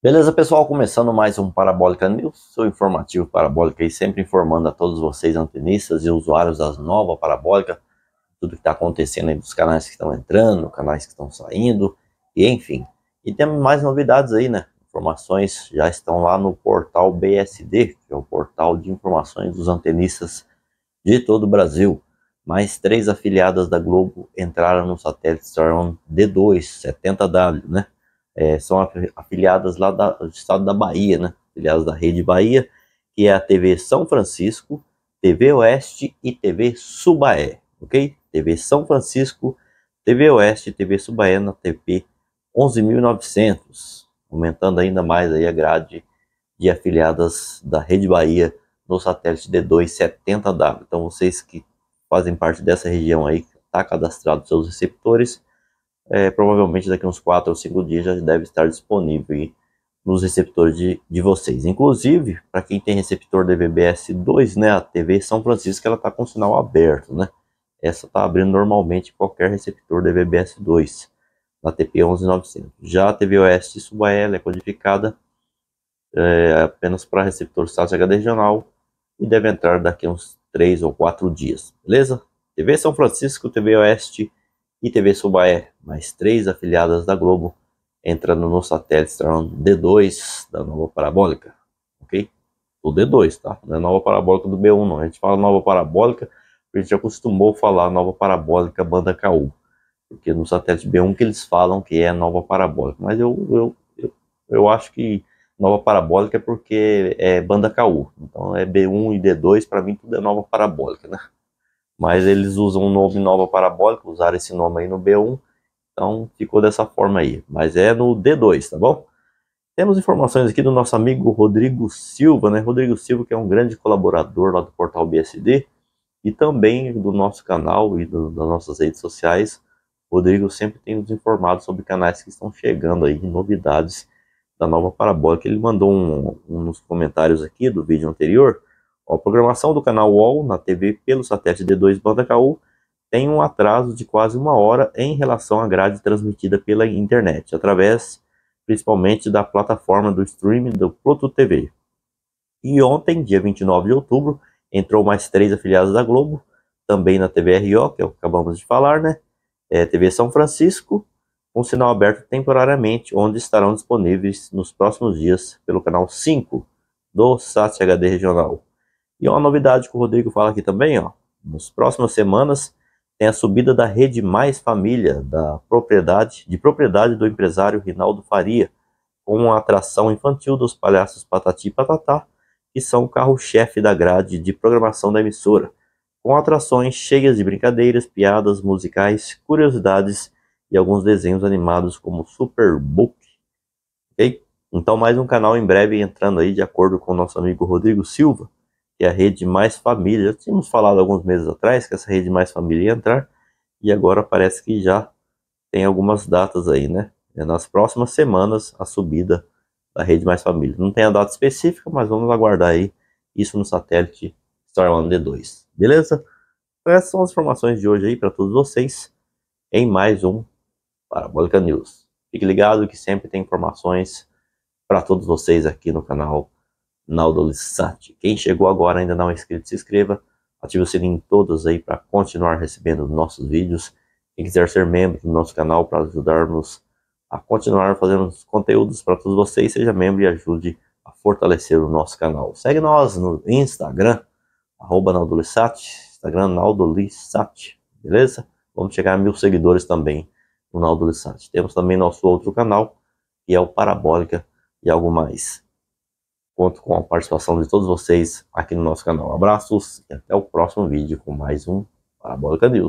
Beleza, pessoal? Começando mais um Parabólica News, seu informativo Parabólica e sempre informando a todos vocês, antenistas e usuários das novas Parabólica, tudo que está acontecendo aí dos canais que estão entrando, canais que estão saindo, e enfim. E temos mais novidades aí, né? Informações já estão lá no portal BSD, que é o portal de informações dos antenistas de todo o Brasil. Mais três afiliadas da Globo entraram no satélite Starlink D2, 70W, né? é, são afiliadas lá da, do estado da Bahia, né? Afiliadas da Rede Bahia, que é a TV São Francisco, TV Oeste e TV Subaé, ok? TV São Francisco, TV Oeste e TV Subaé na TP 11.900, aumentando ainda mais aí a grade de afiliadas da Rede Bahia no satélite D270W. Então vocês que fazem parte dessa região aí, está cadastrado seus receptores, é, provavelmente daqui uns 4 ou 5 dias já deve estar disponível nos receptores de, de vocês. Inclusive, para quem tem receptor DVB-S2, né, a TV São Francisco ela está com sinal aberto, né? Essa está abrindo normalmente qualquer receptor DVB-S2 na TP11900. Já a TV Oeste Subaé é codificada é, apenas para receptor SAS HD regional e deve entrar daqui uns 3 ou 4 dias, beleza? TV São Francisco, TV Oeste e TV Subaé mais três afiliadas da Globo entrando no satélite Strong D2 da nova parabólica, ok? O D2, tá? Não é nova parabólica do B1, não. A gente fala nova parabólica, a gente já acostumou falar nova parabólica banda KU, porque no satélite B1 que eles falam que é nova parabólica, mas eu, eu, eu, eu acho que nova parabólica é porque é banda KU, então é B1 e D2, para mim tudo é nova parabólica, né? Mas eles usam o nome nova parabólica, usaram esse nome aí no B1, então ficou dessa forma aí, mas é no D2, tá bom? Temos informações aqui do nosso amigo Rodrigo Silva, né? Rodrigo Silva que é um grande colaborador lá do portal BSD e também do nosso canal e do, das nossas redes sociais. Rodrigo sempre tem nos informado sobre canais que estão chegando aí, novidades da nova parabólica. Ele mandou um, um nos comentários aqui do vídeo anterior. Ó, a programação do canal UOL na TV pelo satélite D2 Banda KU tem um atraso de quase uma hora em relação à grade transmitida pela internet, através principalmente da plataforma do streaming do Pluto TV. E ontem, dia 29 de outubro, entrou mais três afiliados da Globo, também na TV RO, é que acabamos de falar, né? É, TV São Francisco, com sinal aberto temporariamente, onde estarão disponíveis nos próximos dias pelo canal 5 do SAT HD Regional. E uma novidade que o Rodrigo fala aqui também, ó. Nas próximas semanas, tem a subida da rede Mais Família da propriedade, de propriedade do empresário Rinaldo Faria, com a atração infantil dos palhaços Patati e Patatá, que são o carro-chefe da grade de programação da emissora, com atrações cheias de brincadeiras, piadas, musicais, curiosidades e alguns desenhos animados como Book Ok? Então mais um canal em breve entrando aí de acordo com o nosso amigo Rodrigo Silva que é a rede Mais Família. Já tínhamos falado alguns meses atrás que essa rede Mais Família ia entrar e agora parece que já tem algumas datas aí, né? É nas próximas semanas a subida da rede Mais Família. Não tem a data específica, mas vamos aguardar aí isso no satélite Star One D2. Beleza? Então essas são as informações de hoje aí para todos vocês em mais um Parabólica News. Fique ligado que sempre tem informações para todos vocês aqui no canal Naudolissati. Quem chegou agora ainda não é inscrito, se inscreva. Ative o sininho todos aí para continuar recebendo nossos vídeos. Quem quiser ser membro do nosso canal para ajudarmos a continuar fazendo conteúdos para todos vocês, seja membro e ajude a fortalecer o nosso canal. Segue nós no Instagram, arroba Instagram Naudolissati, beleza? Vamos chegar a mil seguidores também no Naudolissati. Temos também nosso outro canal, que é o Parabólica e algo mais. Conto com a participação de todos vocês aqui no nosso canal. Abraços e até o próximo vídeo com mais um Parabólica News.